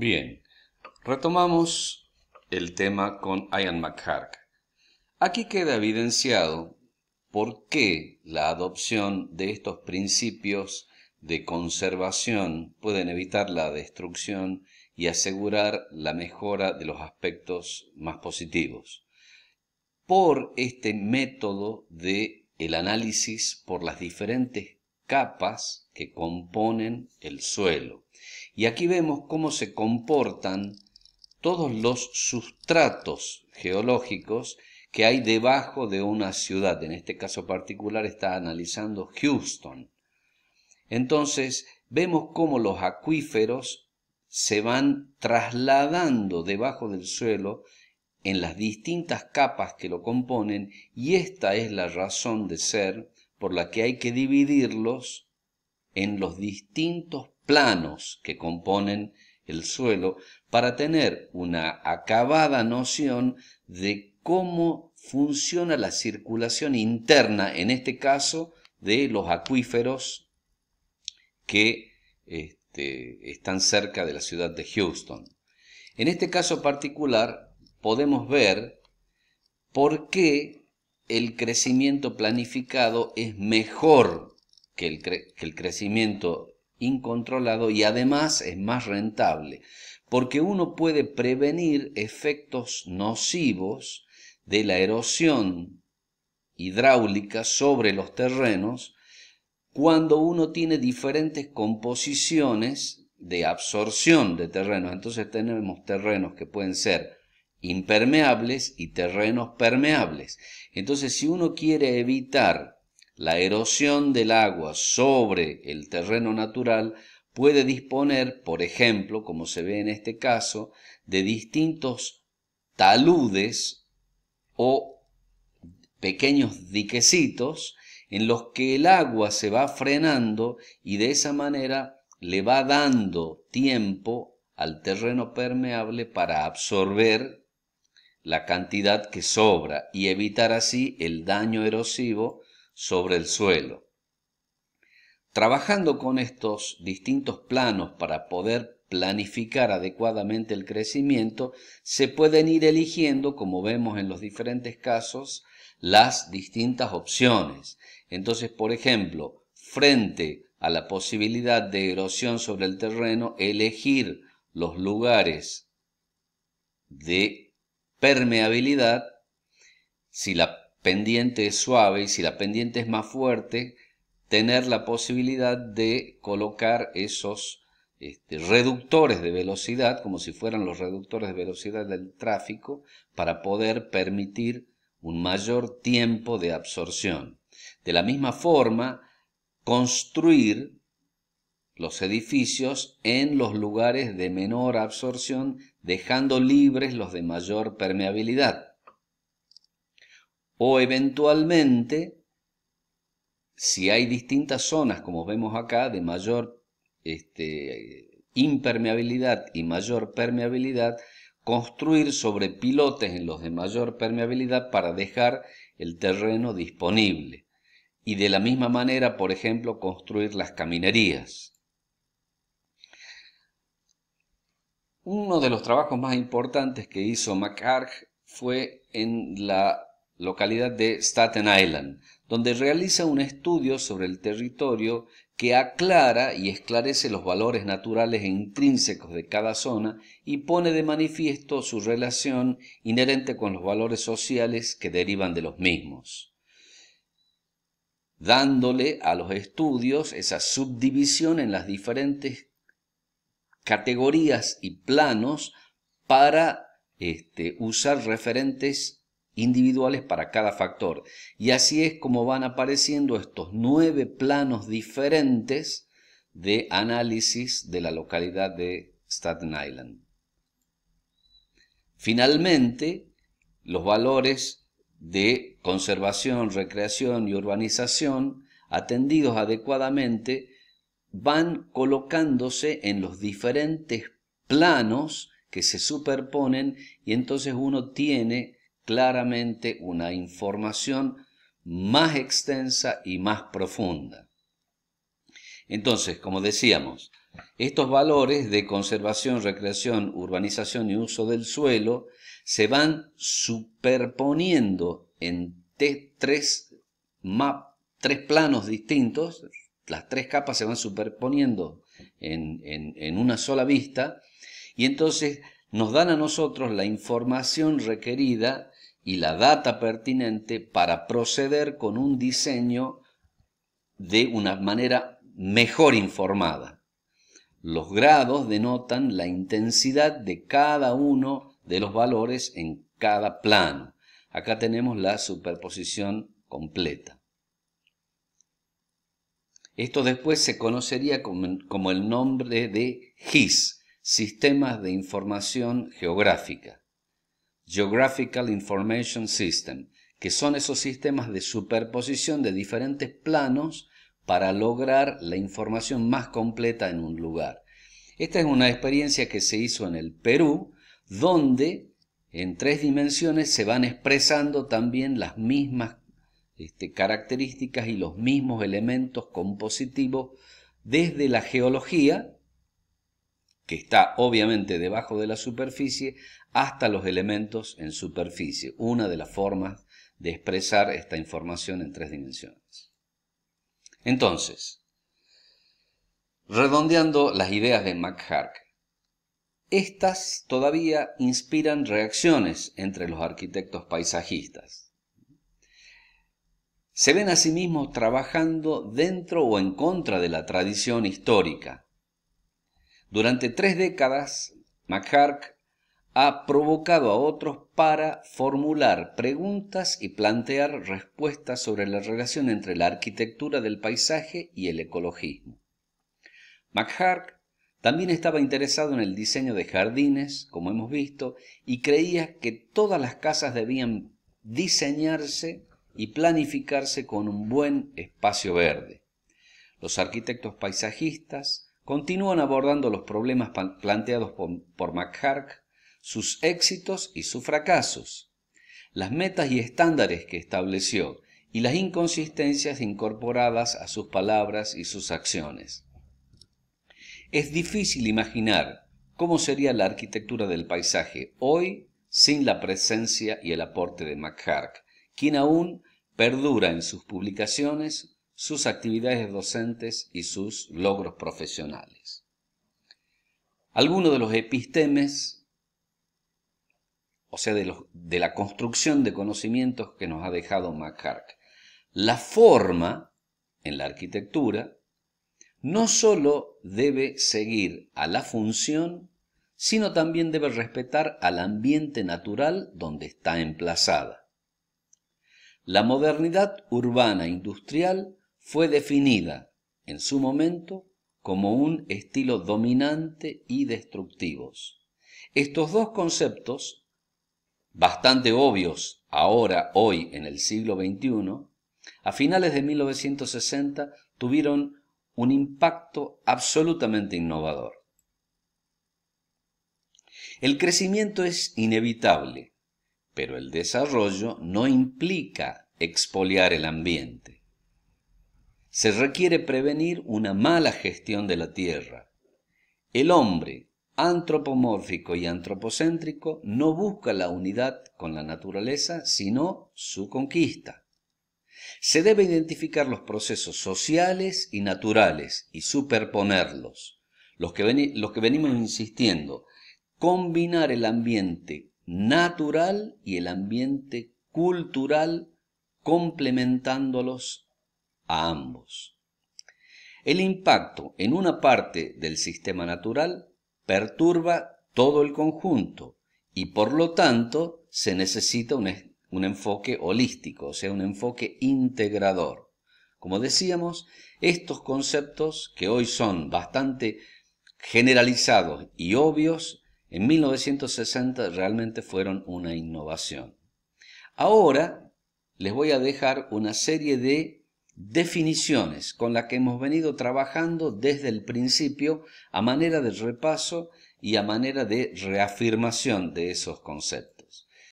Bien, retomamos el tema con Ian McHark. Aquí queda evidenciado por qué la adopción de estos principios de conservación pueden evitar la destrucción y asegurar la mejora de los aspectos más positivos. Por este método de el análisis por las diferentes capas que componen el suelo. Y aquí vemos cómo se comportan todos los sustratos geológicos que hay debajo de una ciudad. En este caso particular está analizando Houston. Entonces, vemos cómo los acuíferos se van trasladando debajo del suelo en las distintas capas que lo componen y esta es la razón de ser por la que hay que dividirlos en los distintos planos que componen el suelo para tener una acabada noción de cómo funciona la circulación interna, en este caso, de los acuíferos que este, están cerca de la ciudad de Houston. En este caso particular podemos ver por qué el crecimiento planificado es mejor que el, crecimiento incontrolado y además es más rentable, porque uno puede prevenir efectos nocivos de la erosión hidráulica sobre los terrenos cuando uno tiene diferentes composiciones de absorción de terrenos. Entonces tenemos terrenos que pueden ser impermeables y terrenos permeables. Entonces, si uno quiere evitar la erosión del agua sobre el terreno natural, puede disponer, por ejemplo, como se ve en este caso, de distintos taludes o pequeños diquecitos en los que el agua se va frenando y de esa manera le va dando tiempo al terreno permeable para absorber la cantidad que sobra y evitar así el daño erosivo sobre el suelo. Trabajando con estos distintos planos para poder planificar adecuadamente el crecimiento, se pueden ir eligiendo, como vemos en los diferentes casos, las distintas opciones. Entonces, por ejemplo, frente a la posibilidad de erosión sobre el terreno, elegir los lugares de permeabilidad, si la pendiente es suave y si la pendiente es más fuerte, tener la posibilidad de colocar esos este, reductores de velocidad, como si fueran los reductores de velocidad del tráfico, para poder permitir un mayor tiempo de absorción. De la misma forma, construir los edificios en los lugares de menor absorción dejando libres los de mayor permeabilidad. O eventualmente, si hay distintas zonas, como vemos acá, de mayor este, impermeabilidad y mayor permeabilidad, construir sobre pilotes en los de mayor permeabilidad para dejar el terreno disponible. Y de la misma manera, por ejemplo, construir las caminerías. Uno de los trabajos más importantes que hizo MacArg fue en la localidad de Staten Island, donde realiza un estudio sobre el territorio que aclara y esclarece los valores naturales e intrínsecos de cada zona y pone de manifiesto su relación inherente con los valores sociales que derivan de los mismos, dándole a los estudios esa subdivisión en las diferentes categorías y planos para este, usar referentes individuales para cada factor. Y así es como van apareciendo estos nueve planos diferentes de análisis de la localidad de Staten Island. Finalmente, los valores de conservación, recreación y urbanización, atendidos adecuadamente, van colocándose en los diferentes planos que se superponen y entonces uno tiene claramente una información más extensa y más profunda. Entonces, como decíamos, estos valores de conservación, recreación, urbanización y uso del suelo se van superponiendo en tres, tres planos distintos, las tres capas se van superponiendo en, una sola vista y entonces nos dan a nosotros la información requerida y la data pertinente para proceder con un diseño de una manera mejor informada. Los grados denotan la intensidad de cada uno de los valores en cada plano. Acá tenemos la superposición completa. Esto después se conocería como, el nombre de GIS, Sistemas de Información Geográfica, Geographical Information System, que son esos sistemas de superposición de diferentes planos para lograr la información más completa en un lugar. Esta es una experiencia que se hizo en el Perú, donde en tres dimensiones se van expresando también las mismas este, características y los mismos elementos compositivos desde la geología, que está obviamente debajo de la superficie, hasta los elementos en superficie, una de las formas de expresar esta información en tres dimensiones. Entonces, redondeando las ideas de McHark, estas todavía inspiran reacciones entre los arquitectos paisajistas se ven a sí mismos trabajando dentro o en contra de la tradición histórica. Durante tres décadas, McHark ha provocado a otros para formular preguntas y plantear respuestas sobre la relación entre la arquitectura del paisaje y el ecologismo. McHark también estaba interesado en el diseño de jardines, como hemos visto, y creía que todas las casas debían diseñarse y planificarse con un buen espacio verde. Los arquitectos paisajistas continúan abordando los problemas planteados por McHark, sus éxitos y sus fracasos, las metas y estándares que estableció y las inconsistencias incorporadas a sus palabras y sus acciones. Es difícil imaginar cómo sería la arquitectura del paisaje hoy sin la presencia y el aporte de McHark, quien aún Perdura en sus publicaciones, sus actividades docentes y sus logros profesionales. Algunos de los epistemes, o sea, de, la construcción de conocimientos que nos ha dejado McCark. La forma en la arquitectura no sólo debe seguir a la función, sino también debe respetar al ambiente natural donde está emplazada. La modernidad urbana industrial fue definida en su momento como un estilo dominante y destructivos. Estos dos conceptos, bastante obvios ahora, hoy, en el siglo XXI, a finales de 1960 tuvieron un impacto absolutamente innovador. El crecimiento es inevitable pero el desarrollo no implica expoliar el ambiente. Se requiere prevenir una mala gestión de la tierra. El hombre antropomórfico y antropocéntrico no busca la unidad con la naturaleza, sino su conquista. Se debe identificar los procesos sociales y naturales y superponerlos. Los que, venimos insistiendo, combinar el ambiente natural y el ambiente cultural, complementándolos a ambos. El impacto en una parte del sistema natural perturba todo el conjunto y por lo tanto se necesita un, enfoque holístico, o sea, un enfoque integrador. Como decíamos, estos conceptos que hoy son bastante generalizados y obvios en 1960 realmente fueron una innovación. Ahora les voy a dejar una serie de definiciones con las que hemos venido trabajando desde el principio a manera de repaso y a manera de reafirmación de esos conceptos.